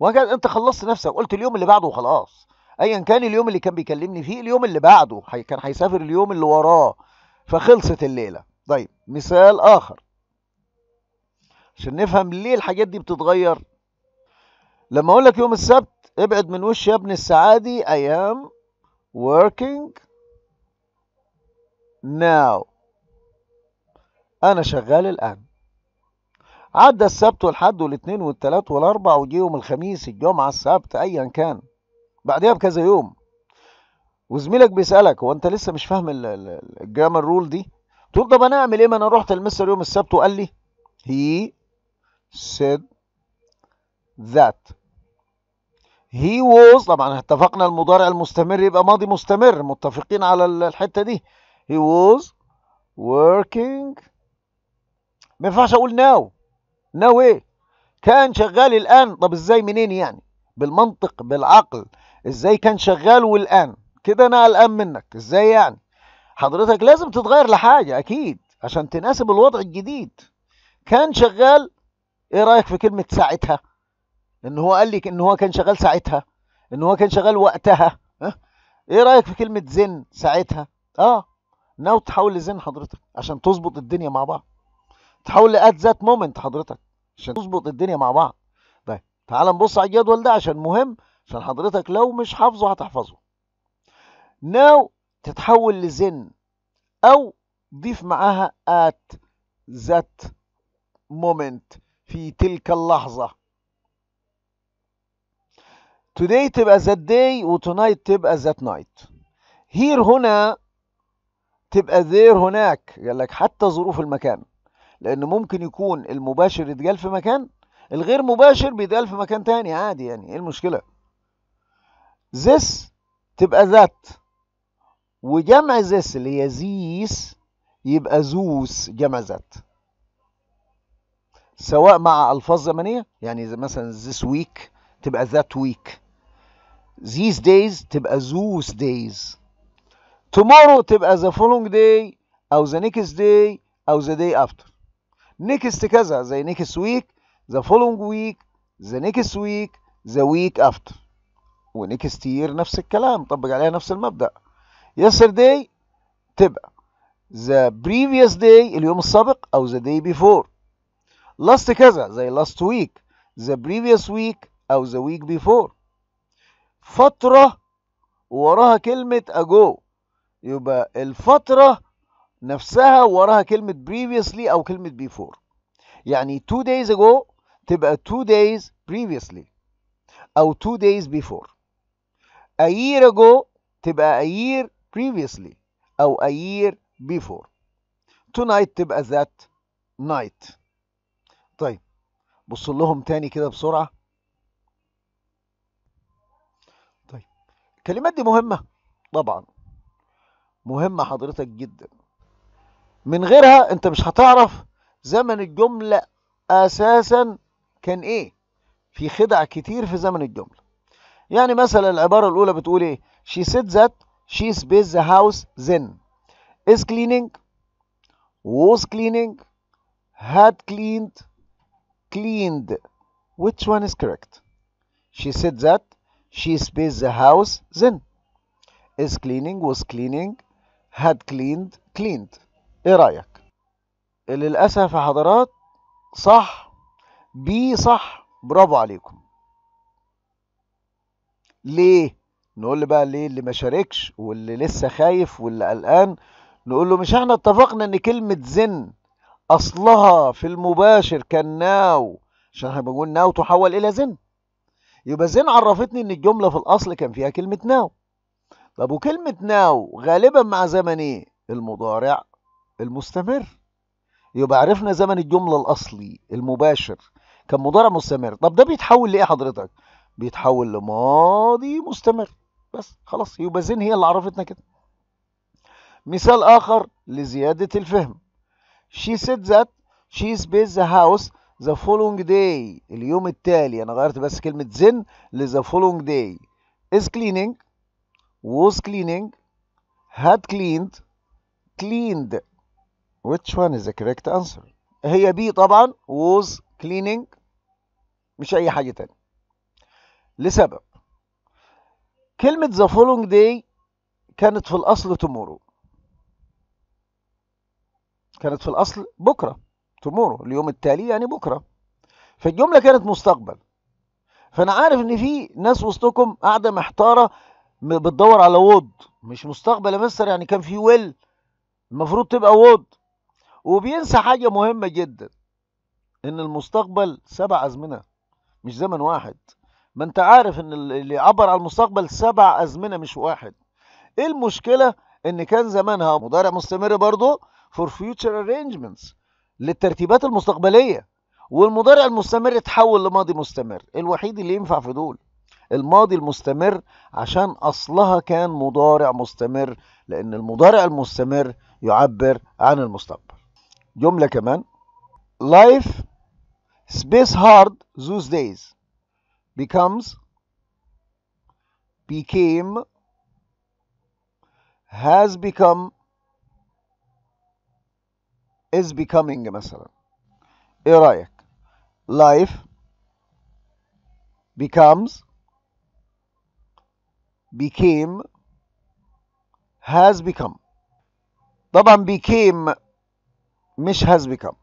وهكذا انت خلصت نفسك قلت اليوم اللي بعده وخلاص ايا كان اليوم اللي كان بيكلمني فيه اليوم اللي بعده كان هيسافر اليوم اللي وراه فخلصت الليله طيب مثال اخر عشان نفهم ليه الحاجات دي بتتغير لما اقول لك يوم السبت ابعد من وش يا ابن السعادي ايام working now أنا شغال الآن عدى السبت والحد والاثنين والثلاث والاربع وجي يوم الخميس الجمعة السبت أيا كان بعدها بكذا يوم وزميلك بيسألك هو أنت لسه مش فاهم الجرامر رول دي تقول طب أنا أعمل إيه ما أنا رحت المستر يوم السبت وقال لي هي said that هي ووز طبعا اتفقنا المضارع المستمر يبقى ماضي مستمر متفقين على الحته دي هي ووز working ما ينفعش اقول ناو ناو ايه كان شغال الان طب ازاي منين يعني بالمنطق بالعقل ازاي كان شغال والان كده انا قلقان منك ازاي يعني حضرتك لازم تتغير لحاجه اكيد عشان تناسب الوضع الجديد كان شغال ايه رايك في كلمه ساعتها ان هو قال لي ان هو كان شغال ساعتها ان هو كان شغال وقتها ايه رايك في كلمه زن ساعتها اه ناو تحول لزن حضرتك عشان تظبط الدنيا مع بعض تحول لات ذات مومنت حضرتك عشان تظبط الدنيا مع بعض طيب تعال نبص على الجدول ده عشان مهم عشان حضرتك لو مش حافظه هتحفظه ناو تتحول لزن او ضيف معاها ات ذات مومنت في تلك اللحظه today تبقى that day و tonight تبقى that night here هنا تبقى there هناك قال لك حتى ظروف المكان لأن ممكن يكون المباشر يتقال في مكان الغير مباشر بيتقال في مكان تاني عادي يعني ايه المشكلة this تبقى that وجمع this اللي هي زيس يبقى زوس جمع ذات سواء مع الفاظ زمنيه يعني مثلا this week تبقى ذات week these days تبقى those days tomorrow تبقى the following day أو the next day أو the day after next كذا زي next week the following week the next week the week after ونكست year نفس الكلام طبق عليها نفس المبدأ yesterday تبقى the previous day اليوم السابق أو the day before last كذا زي last week the previous week أو the week before فترة وراها كلمة أجو يبقى الفترة نفسها وراها كلمة previously أو كلمة before يعني two days ago تبقى two days previously أو two days before a year ago تبقى a year previously أو a year before tonight تبقى that night طيب بص لهم تاني كده بسرعة الكلمات دي مهمة طبعا مهمة حضرتك جدا من غيرها انت مش هتعرف زمن الجملة اساسا كان ايه في خدع كتير في زمن الجملة يعني مثلا العبارة الاولى بتقول ايه she said that she spaced the house then is cleaning was cleaning had cleaned cleaned which one is correct she said that She space the house then. Is cleaning was cleaning had cleaned cleaned. ايه رأيك؟ للأسف يا حضرات صح بي صح برافو عليكم. ليه؟ نقول بقى ليه اللي ما شاركش واللي لسه خايف واللي قلقان نقول له مش احنا اتفقنا ان كلمة زن أصلها في المباشر كان ناو عشان احنا بنقول ناو تحول إلى زن يبقى زين عرفتني ان الجملة في الاصل كان فيها كلمة ناو طب وكلمة ناو غالبا مع زمن ايه المضارع المستمر يبقى عرفنا زمن الجملة الاصلي المباشر كان مضارع مستمر طب ده بيتحول لايه حضرتك بيتحول لماضي مستمر بس خلاص يبقى زين هي اللي عرفتنا كده مثال اخر لزيادة الفهم she said that she built the house the following day اليوم التالي انا غيرت بس كلمه then the following day is cleaning was cleaning had cleaned cleaned which one is the correct answer هي بي طبعا was cleaning مش اي حاجه تانية لسبب كلمه the following day كانت في الاصل tomorrow كانت في الاصل بكره تمورو اليوم التالي يعني بكرة فالجملة كانت مستقبل فأنا عارف إن في ناس وسطكم قاعدة محتارة بتدور على وود مش مستقبل يا مستر يعني كان في ويل المفروض تبقى وود وبينسى حاجة مهمة جدا إن المستقبل سبع أزمنة مش زمن واحد ما أنت عارف إن اللي عبر على المستقبل سبع أزمنة مش واحد إيه المشكلة إن كان زمانها مضارع مستمر برضه for future arrangements للترتيبات المستقبليه والمضارع المستمر اتحول لماضي مستمر الوحيد اللي ينفع في دول الماضي المستمر عشان اصلها كان مضارع مستمر لان المضارع المستمر يعبر عن المستقبل جمله كمان life space hard those days becomes became has become is becoming مثلا ايه رايك life becomes became has become طبعا became مش has become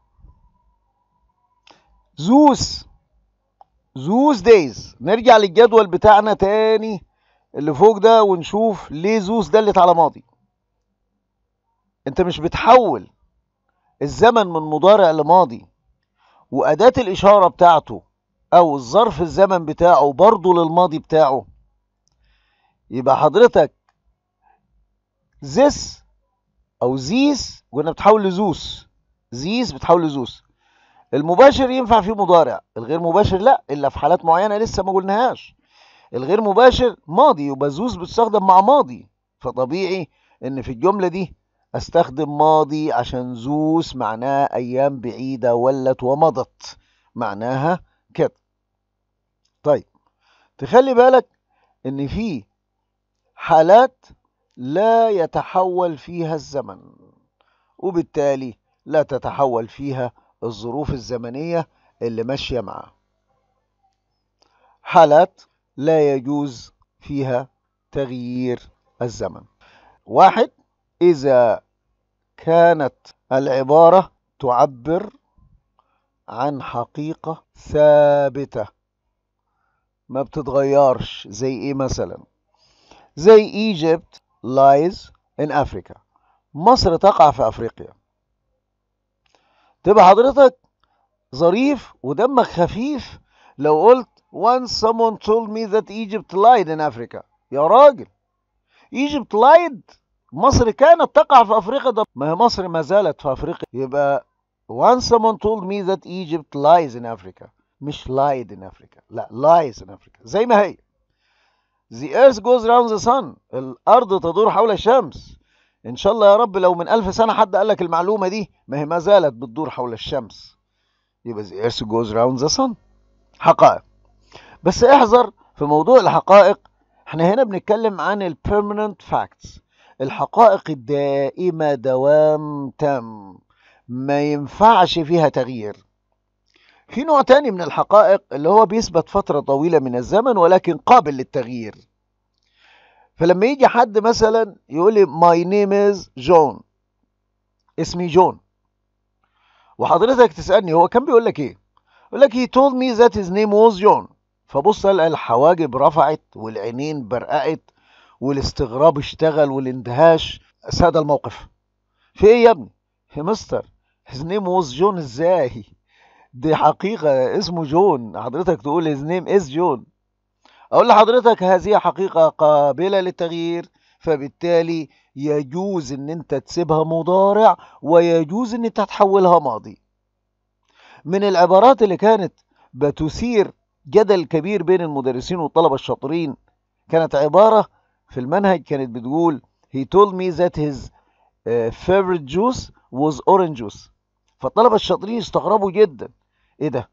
زوس زوس دايز نرجع للجدول بتاعنا تاني اللي فوق ده ونشوف ليه زوس دلت على ماضي انت مش بتحول الزمن من مضارع لماضي وأداة الإشارة بتاعته أو الظرف الزمن بتاعه برضه للماضي بتاعه يبقى حضرتك زيس أو زيس وأنا بتحول لزوس زيس بتحول لزوس المباشر ينفع فيه مضارع الغير مباشر لا إلا في حالات معينة لسه ما قلناهاش الغير مباشر ماضي يبقى زوس بتستخدم مع ماضي فطبيعي إن في الجملة دي استخدم ماضي عشان زوس معناها ايام بعيدة ولت ومضت معناها كده طيب تخلي بالك ان في حالات لا يتحول فيها الزمن وبالتالي لا تتحول فيها الظروف الزمنية اللي ماشية معاه حالات لا يجوز فيها تغيير الزمن واحد إذا كانت العبارة تعبر عن حقيقة ثابتة ما بتتغيرش زي ايه مثلا زي ايجيبت lies in Africa مصر تقع في افريقيا تبقى حضرتك ظريف ودمك خفيف لو قلت once someone told me that Egypt lied in Africa يا راجل Egypt lied مصر كانت تقع في أفريقيا ده ما هي مصر ما زالت في أفريقيا يبقى once someone told me that Egypt lies in Africa مش lied in Africa لا lies in Africa زي ما هي The earth goes round the sun الأرض تدور حول الشمس إن شاء الله يا رب لو من ألف سنة حد قال لك المعلومة دي ما هي ما زالت بتدور حول الشمس يبقى the earth goes round the sun حقائق بس احذر في موضوع الحقائق احنا هنا بنتكلم عن ال permanent facts الحقائق الدائمة دوام تام ما ينفعش فيها تغيير في نوع تاني من الحقائق اللي هو بيثبت فترة طويلة من الزمن ولكن قابل للتغيير فلما يجي حد مثلا يقول لي ماي نيم از جون اسمي جون وحضرتك تسألني هو كان بيقول لك ايه يقول لك he told me that his name was John فبص الحواجب رفعت والعينين برققت والاستغراب اشتغل والاندهاش ساد الموقف في ايه يا ابني في مستر هيز نيم ووز جون ازاي دي حقيقة اسمه جون حضرتك تقول هيز نيم از جون اقول لحضرتك هذه حقيقة قابلة للتغيير فبالتالي يجوز ان انت تسيبها مضارع ويجوز ان انت تحولها ماضي من العبارات اللي كانت بتثير جدل كبير بين المدرسين والطلبة الشاطرين كانت عبارة في المنهج كانت بتقول he told me that his uh, favorite juice was orange juice فالطلبة الشاطرين استغربوا جدا ايه ده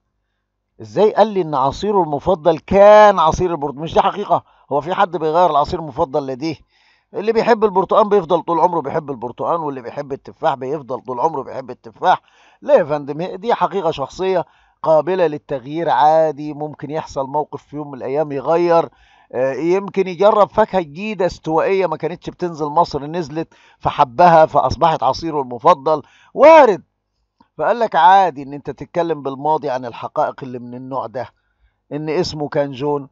ازاي قال لي ان عصيره المفضل كان عصير البرتقال مش دي حقيقة هو في حد بيغير العصير المفضل لديه اللي بيحب البرتقال بيفضل طول عمره بيحب البرتقال واللي بيحب التفاح بيفضل طول عمره بيحب التفاح لا يا فندم دي حقيقة شخصية قابلة للتغيير عادي ممكن يحصل موقف في يوم من الأيام يغير آه، يمكن يجرب فاكهه جديده استوائيه ما كانتش بتنزل مصر نزلت فحبها فاصبحت عصيره المفضل وارد فقال لك عادي ان انت تتكلم بالماضي عن الحقائق اللي من النوع ده ان اسمه كان جون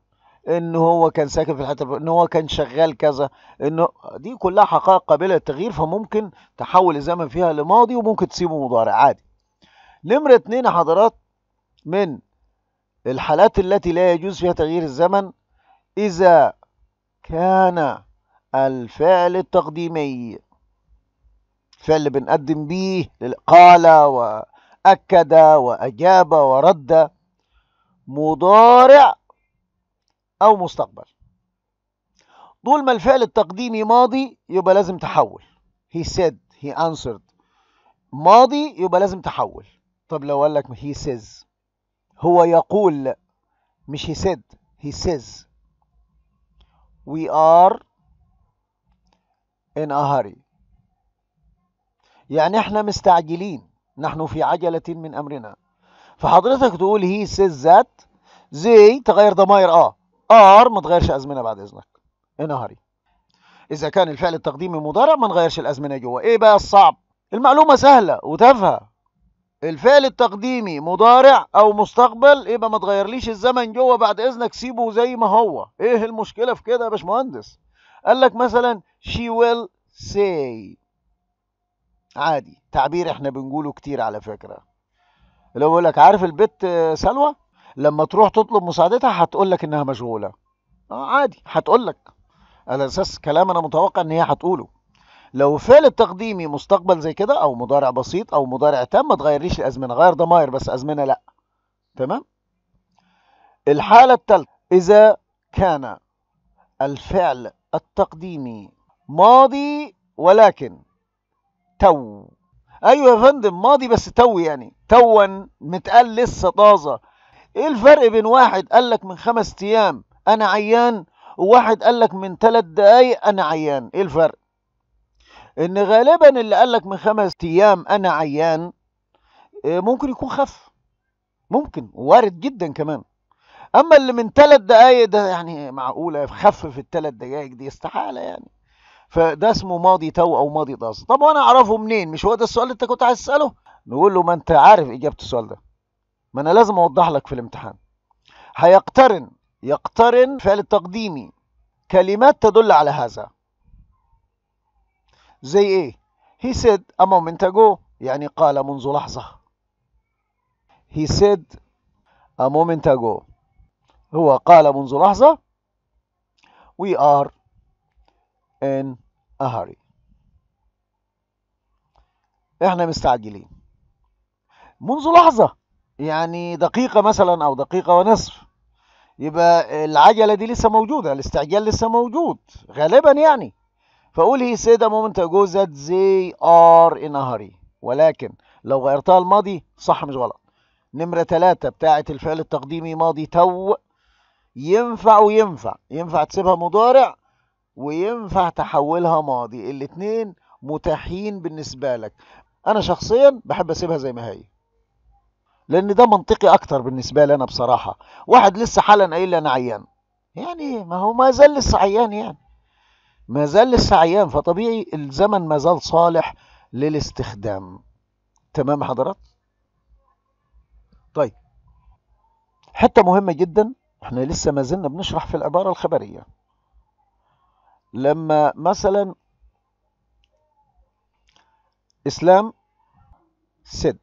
ان هو كان ساكن في الحته ان هو كان شغال كذا انه دي كلها حقائق قابله للتغيير فممكن تحول الزمن فيها لماضي وممكن تسيبه مضارع عادي نمره اتنين يا حضرات من الحالات التي لا يجوز فيها تغيير الزمن إذا كان الفعل التقديمي الفعل اللي بنقدم بيه قال وأكد وأجاب ورد مضارع أو مستقبل طول ما الفعل التقديمي ماضي يبقى لازم تحول he said he answered ماضي يبقى لازم تحول طب لو قال لك he says هو يقول مش he said he says we are in a hurry يعني احنا مستعجلين نحن في عجلة من أمرنا فحضرتك تقول he says that they تغير ضمائر اه are ما تغيرش أزمنة بعد إذنك in a hurry إذا كان الفعل التقديمي مضارع ما نغيرش الأزمنة جوا إيه بقى الصعب المعلومة سهلة وتافهة الفعل التقديمي مضارع او مستقبل يبقى ما تغيرليش الزمن جوه بعد اذنك سيبه زي ما هو ايه المشكله في كده يا باشمهندس قال لك مثلا she will say عادي تعبير احنا بنقوله كتير على فكره لو بقول لك عارف البت سلوى لما تروح تطلب مساعدتها هتقول لك انها مشغوله اه عادي هتقول لك على اساس كلام انا متوقع ان هي هتقوله لو فعل التقديمي مستقبل زي كده او مضارع بسيط او مضارع تام ما تغيرليش الازمنه غير ضماير بس ازمنه لا تمام الحاله الثالثه اذا كان الفعل التقديمي ماضي ولكن تو ايوه يا فندم ماضي بس تو يعني توا متقال لسه طازه ايه الفرق بين واحد قال لك من خمس ايام انا عيان وواحد قال لك من ثلاث دقايق انا عيان ايه الفرق ان غالبا اللي قال لك من خمس ايام انا عيان آه، ممكن يكون خف ممكن وارد جدا كمان اما اللي من ثلاث دقايق ده يعني معقوله خف في الثلاث دقايق دي استحاله يعني فده اسمه ماضي تو او ماضي ضاس طب وانا اعرفه منين مش هو ده السؤال اللي انت كنت عايز تساله نقول له ما انت عارف اجابه السؤال ده ما انا لازم اوضح لك في الامتحان هيقترن يقترن فعل تقديمي كلمات تدل على هذا زي ايه he said a moment ago يعني قال منذ لحظة he said a moment ago هو قال منذ لحظة we are in a hurry احنا مستعجلين منذ لحظة يعني دقيقة مثلا أو دقيقة ونصف يبقى العجلة دي لسه موجودة الاستعجال لسه موجود غالبا يعني فقول هي said a moment ago that they are ولكن لو غيرتها الماضي صح مش غلط نمرة ثلاثة بتاعة الفعل التقديمي ماضي تو ينفع وينفع ينفع تسيبها مضارع وينفع تحولها ماضي الاتنين متاحين بالنسبة لك أنا شخصيا بحب أسيبها زي ما هي لأن ده منطقي أكتر بالنسبة لي أنا بصراحة واحد لسه حالا قايل لي أنا عيان يعني ما هو ما زال لسه عيان يعني ما زال لسه عيان فطبيعي الزمن ما زال صالح للاستخدام تمام حضرات طيب حتة مهمة جدا احنا لسه ما زلنا بنشرح في العبارة الخبرية لما مثلا اسلام said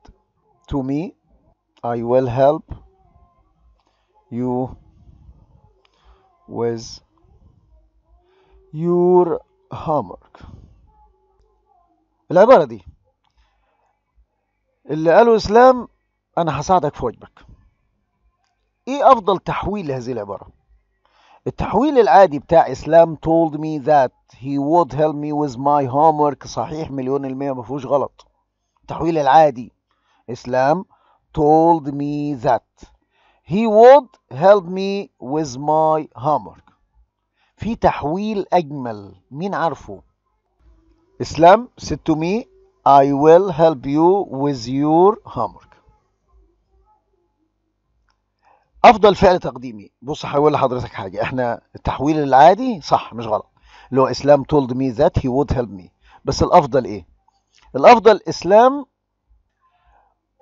to me I will help you with your homework العبارة دي اللي قاله إسلام أنا هساعدك في واجبك إيه أفضل تحويل لهذه العبارة؟ التحويل العادي بتاع إسلام told me that he would help me with my homework صحيح مليون المية ما فيهوش غلط التحويل العادي إسلام told me that he would help me with my homework في تحويل أجمل مين عارفه إسلام said to me I will help you with your homework أفضل فعل تقديمي بص هقول لحضرتك حاجة احنا التحويل العادي صح مش غلط اللي هو إسلام told me that he would help me بس الأفضل إيه الأفضل إسلام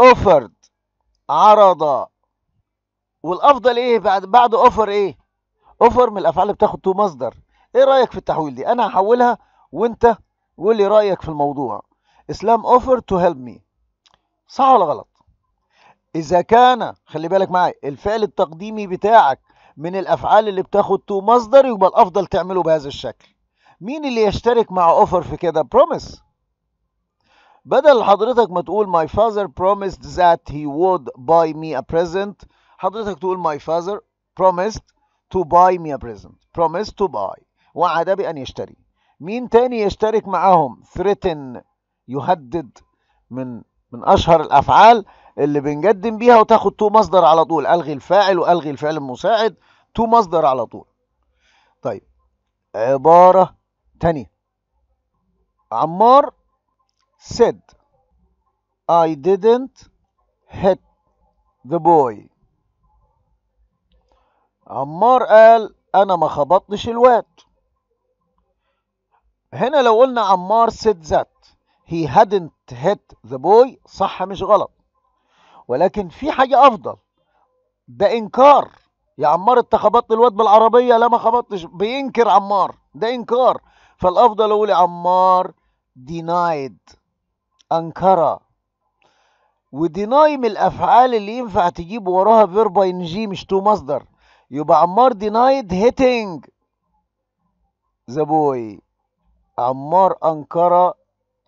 offered عرض والأفضل إيه بعد بعد offer إيه اوفر من الافعال اللي بتاخد تو مصدر ايه رايك في التحويل دي انا هحولها وانت قول لي رايك في الموضوع اسلام اوفر تو هيلب مي صح ولا غلط اذا كان خلي بالك معايا الفعل التقديمي بتاعك من الافعال اللي بتاخد تو مصدر يبقى الافضل تعمله بهذا الشكل مين اللي يشترك مع اوفر في كده بروميس بدل حضرتك ما تقول my father promised that he would buy me a present حضرتك تقول my father promised to buy me a present promise to buy وعد بأن يشتري مين تاني يشترك معاهم threaten يهدد من من أشهر الأفعال اللي بنقدم بيها وتاخد تو مصدر على طول ألغي الفاعل وألغي الفعل المساعد تو مصدر على طول طيب عبارة تانية عمار said I didn't hit the boy عمار قال انا ما خبطتش الواد هنا لو قلنا عمار سيد ذات هي hadn't hit ذا بوي صح مش غلط ولكن في حاجة أفضل ده إنكار يا عمار أنت خبطت الواد بالعربية لا ما خبطتش بينكر عمار ده إنكار فالأفضل أقول عمار denied أنكر وديناي من الأفعال اللي ينفع تجيب وراها فيرب إن جي مش تو مصدر يبقى عمار دينايد هيتينج ذا بوي عمار انكر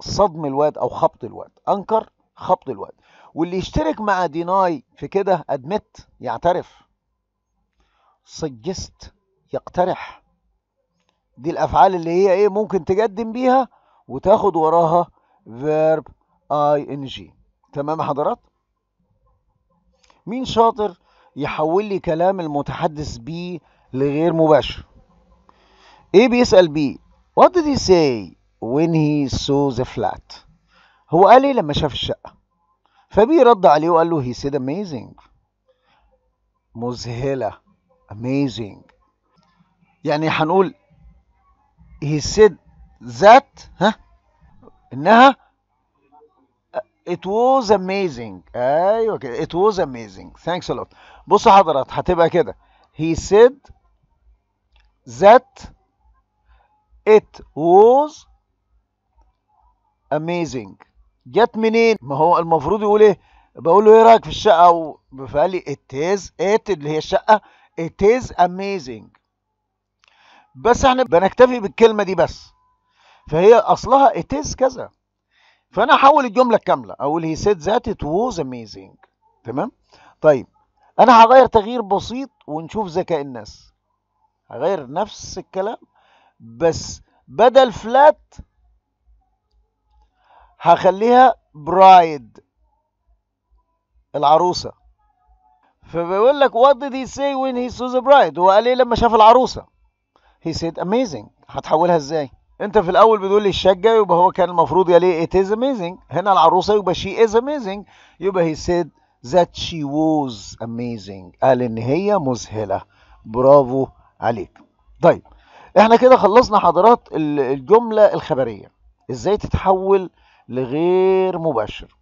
صدم الواد او خبط الواد انكر خبط الواد واللي يشترك مع ديناي في كده ادمت يعترف سجست يقترح دي الافعال اللي هي ايه ممكن تقدم بيها وتاخد وراها فيرب اي ان جي تمام يا حضرات مين شاطر يحول لي كلام المتحدث بيه لغير مباشر ايه بيسأل بيه what did he say when he saw the flat هو قال ايه لما شاف الشقة فبي رد عليه وقال له he said amazing مذهلة amazing يعني هنقول he said that ها انها it was amazing ايوه كده it was amazing thanks a lot بصوا حضرات هتبقى كده he said that it was amazing جت منين ما هو المفروض يقول ايه بقول له ايه رايك في الشقه او فقال لي it is it اللي هي الشقه it is amazing بس احنا بنكتفي بالكلمه دي بس فهي اصلها it is كذا فانا احول الجمله الكامله اقول he said that it was amazing تمام طيب انا هغير تغيير بسيط ونشوف ذكاء الناس هغير نفس الكلام بس بدل فلات هخليها برايد العروسة فبيقول لك what did he say when he saw the bride هو قال ايه لما شاف العروسة he said amazing هتحولها ازاي انت في الاول بتقول لي الشجة يبقى هو كان المفروض يا ليه it is amazing هنا العروسة يبقى she is amazing يبقى he said that she was amazing قال ان هي مذهله برافو عليك طيب احنا كده خلصنا حضرات الجمله الخبريه ازاي تتحول لغير مباشر